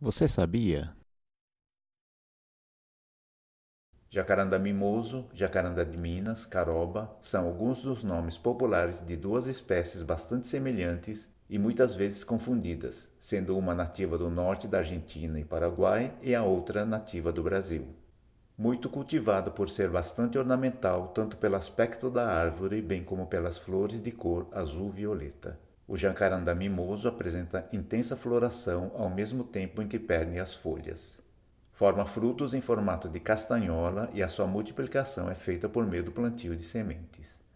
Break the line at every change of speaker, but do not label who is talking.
Você sabia?
Jacaranda mimoso, jacaranda de Minas, caroba são alguns dos nomes populares de duas espécies bastante semelhantes e muitas vezes confundidas, sendo uma nativa do norte da Argentina e Paraguai e a outra nativa do Brasil. Muito cultivado por ser bastante ornamental tanto pelo aspecto da árvore bem como pelas flores de cor azul-violeta. O jacarandá mimoso apresenta intensa floração ao mesmo tempo em que perde as folhas. Forma frutos em formato de castanhola e a sua multiplicação é feita por meio do plantio de sementes.